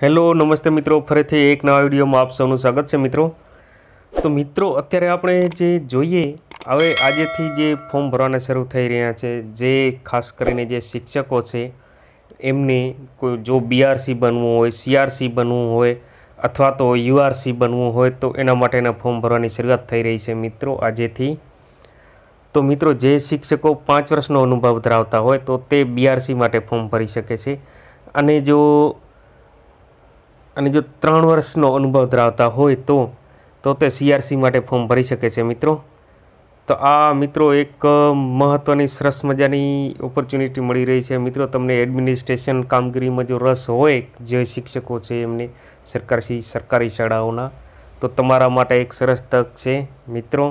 hello નમસ્તે મિત્રો ફરીથી એક નવા વિડીયોમાં આપ સૌનું સ્વાગત છે મિત્રો તો મિત્રો અત્યારે આપણે જે જોઈએ હવે આજેથી જે ફોર્મ ભરવાના શરૂ થઈ રહ્યા છે જે ખાસ કરીને જે શિક્ષકો છે એમને કોઈ જો બીઆરસી બનવું હોય સીઆરસી બનવું હોય અથવા તો યુઆરસી બનવું હોય તો એના માટેના ફોર્મ ભરવાની શરૂઆત થઈ રહી છે મિત્રો આજેથી તો મિત્રો જે શિક્ષકો પાંચ વર્ષનો અનુભવ ધરાવતા હોય તો તે બીઆરસી માટે ફોર્મ ભરી શકે છે અને જો અને જો ત્રણ વર્ષનો અનુભવ ધરાવતા હોય તો તો તે સીઆરસી માટે ફોર્મ ભરી શકે છે મિત્રો તો આ મિત્રો એક મહત્ત્વની સરસ મજાની ઓપોર્ચ્યુનિટી મળી રહી છે મિત્રો તમને એડમિનિસ્ટ્રેશન કામગીરીમાં જો રસ હોય જે શિક્ષકો છે એમને સરકારી સરકારી શાળાઓના તો તમારા માટે એક સરસ તક છે મિત્રો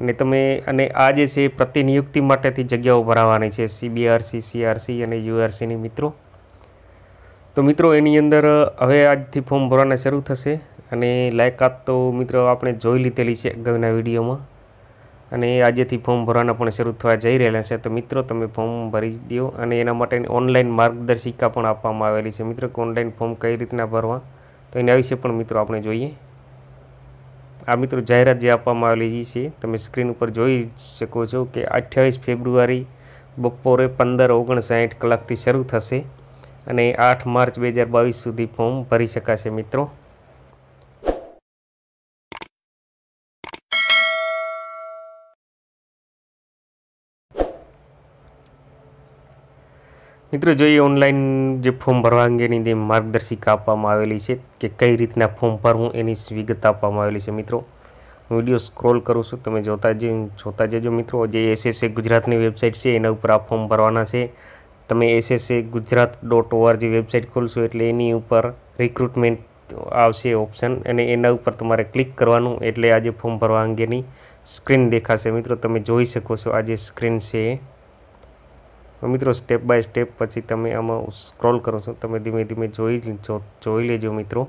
અને તમે અને આ જે છે પ્રતિનિયુક્તિ માટેથી જગ્યાઓ ભરાવાની છે સીબીઆરસી સીઆરસી અને યુઆરસીની મિત્રો તો મિત્રો એની અંદર હવે આજથી ફોર્મ ભરવાના શરૂ થશે અને લાયકાત તો મિત્રો આપણે જોઈ લીધેલી છે અગાઉના વિડીયોમાં અને આજેથી ફોર્મ ભરવાના પણ શરૂ થવા જઈ રહેલા છે તો મિત્રો તમે ફોર્મ ભરી દો અને એના માટેની ઓનલાઈન માર્ગદર્શિકા પણ આપવામાં આવેલી છે મિત્રો કે ઓનલાઈન ફોર્મ કઈ રીતના ભરવા તો એના વિશે પણ મિત્રો આપણે જોઈએ આ મિત્રો જાહેરાત જે આપવામાં આવેલી છે તમે સ્ક્રીન ઉપર જોઈ શકો છો કે અઠ્યાવીસ ફેબ્રુઆરી બપોરે પંદર ઓગણસાઠ કલાકથી શરૂ થશે અને આઠ માર્ચ બે હજાર બાવીસ સુધી ફોર્મ ભરી શકાશે મિત્રો મિત્રો જોઈએ ઓનલાઈન જે ફોર્મ ભરવા અંગેની જે માર્ગદર્શિકા આપવામાં આવેલી છે કે કઈ રીતના ફોર્મ ભરવું એની વિગત આપવામાં આવેલી છે મિત્રો વિડીયો સ્ક્રોલ કરું છું તમે જોતા જે જોતા જજો મિત્રો જે એસએસએ ગુજરાતની વેબસાઇટ છે એના ઉપર આ ફોર્મ ભરવાના છે તમે SSC Gujarat dot ORG website ખોલશો એટલે એની ઉપર રિક્રુટમેન્ટ આવશે ઓપ્શન અને એના ઉપર તમારે ક્લિક કરવાનું એટલે આજે ફોર્મ ભરવા અંગેની સ્ક્રીન દેખાશે મિત્રો તમે જોઈ શકો છો આજે સ્ક્રીન છે મિત્રો સ્ટેપ બાય સ્ટેપ પછી તમે આમાં સ્ક્રોલ કરો છો તમે ધીમે ધીમે જોઈ જોઈ લેજો મિત્રો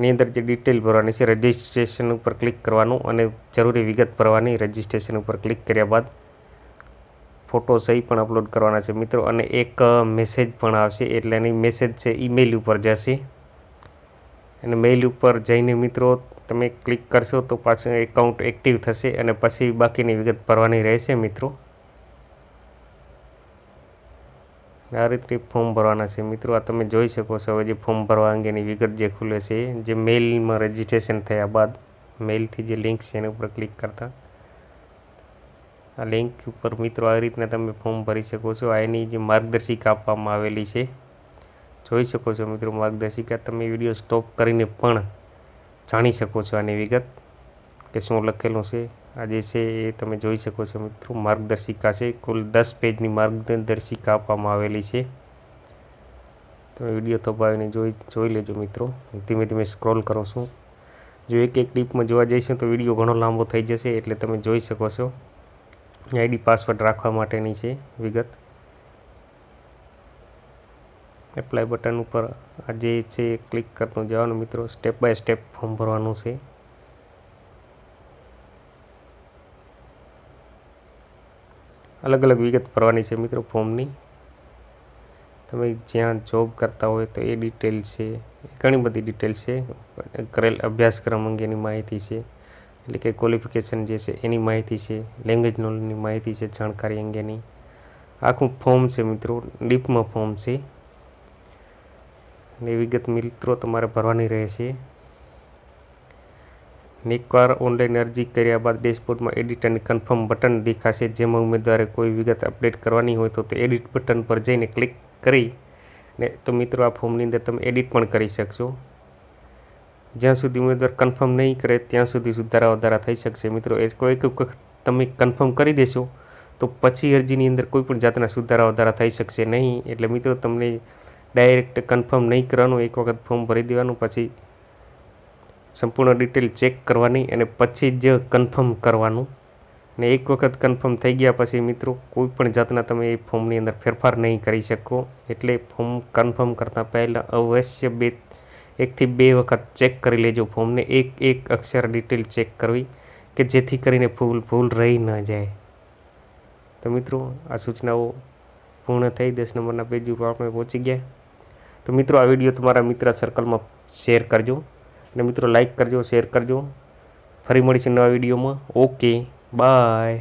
ની અંદર જે ડિટેલ ભરવાની છે રજિસ્ટ્રેશન ઉપર ક્લિક કરવાનું અને જરૂરી વિગત ભરવાની રજિસ્ટ્રેશન ઉપર ક્લિક કર્યા બાદ ફોટો સહી પણ અપલોડ કરવાના છે મિત્રો અને એક મેસેજ પણ આવશે એટલે એની મેસેજ છે ઈમેલ ઉપર જશે અને મેઇલ ઉપર જઈને મિત્રો તમે ક્લિક કરશો તો પાછું એકાઉન્ટ એક્ટિવ થશે અને પછી બાકીની વિગત ભરવાની રહેશે મિત્રો આ રીતે ફોર્મ ભરવાના છે મિત્રો આ તમે જોઈ શકો છો હવે જે ફોર્મ ભરવા અંગેની વિગત જે ખુલે છે જે મેઇલમાં રજિસ્ટ્રેશન થયા બાદ મેઇલથી જે લિંક છે એની ઉપર ક્લિક કરતાં આ લિંક ઉપર મિત્રો આ રીતના તમે ફોર્મ ભરી શકો છો આ એની જે માર્ગદર્શિકા આપવામાં આવેલી છે જોઈ શકો છો મિત્રો માર્ગદર્શિકા તમે વિડીયો સ્ટોપ કરીને પણ જાણી શકો છો આની વિગત કે શું લખેલું છે આજે છે એ તમે જોઈ શકો છો મિત્રો માર્ગદર્શિકા છે કુલ દસ પેજની માર્ગદર્શિકા આપવામાં આવેલી છે તમે વિડીયો થોપાવીને જોઈ જોઈ લેજો મિત્રો ધીમે ધીમે સ્ક્રોલ કરો છું જો એક એક ક્લિપમાં જોવા જઈશું તો વિડીયો ઘણો લાંબો થઈ જશે એટલે તમે જોઈ શકો છો આઈડી પાસવર્ડ રાખવા માટેની છે વિગત એપ્લાય બટન ઉપર આજે જે છે ક્લિક કરતું જવાનું મિત્રો સ્ટેપ બાય સ્ટેપ ફોર્મ ભરવાનું છે અલગ અલગ વિગત ભરવાની છે મિત્રો ફોર્મની તમે જ્યાં જોબ કરતા હોય તો એ ડિટેલ છે ઘણી બધી ડિટેલ છે કરેલ અભ્યાસક્રમ અંગેની માહિતી છે એટલે કે ક્વોલિફિકેશન જે છે એની માહિતી છે લેંગ્વેજ નોલેજની માહિતી છે જાણકારી અંગેની આખું ફોર્મ છે મિત્રો ડીપમાં ફોર્મ છે અને વિગત મિત્રો તમારે ભરવાની રહે છે એકવાર ઓનલાઈન અરજી કર્યા બાદ ડેશબોર્ડમાં એડિટ અને કન્ફર્મ બટન દેખાશે જેમાં ઉમેદવારે કોઈ વિગત અપડેટ કરવાની હોય તો તે એડિટ બટન પર જઈને ક્લિક કરી ને તો મિત્રો આ ફોર્મની અંદર તમે એડિટ પણ કરી શકશો જ્યાં સુધી ઉમેદવાર કન્ફર્મ નહીં કરે ત્યાં સુધી સુધારા વધારા થઈ શકશે મિત્રો કોઈ એક વખત તમે કન્ફર્મ કરી દેશો તો પછી અરજીની અંદર કોઈ પણ જાતના સુધારા વધારા થઈ શકશે નહીં એટલે મિત્રો તમને ડાયરેક્ટ કન્ફર્મ નહીં કરવાનું એક વખત ફોર્મ ભરી દેવાનું પછી સંપૂર્ણ ડિટેલ ચેક કરવાની અને પછી જ કન્ફર્મ કરવાનું ને એક વખત કન્ફર્મ થઈ ગયા પછી મિત્રો કોઈ પણ જાતના તમે એ ફોર્મની અંદર ફેરફાર નહીં કરી શકો એટલે ફોર્મ કન્ફર્મ કરતાં પહેલાં અવશ્ય બે એકથી બે વખત ચેક કરી લેજો ફોર્મને એક એક અક્ષર ડિટેલ ચેક કરવી કે જેથી કરીને ભૂલ ભૂલ રહી ન જાય તો મિત્રો આ સૂચનાઓ પૂર્ણ થઈ દસ નંબરના પેજ ઉપર આપણે પહોંચી ગયા તો મિત્રો આ વિડીયો તમારા મિત્ર સર્કલમાં શેર કરજો અને મિત્રો લાઈક કરજો શેર કરજો ફરી મળીશું નવા વિડીયોમાં ઓકે બાય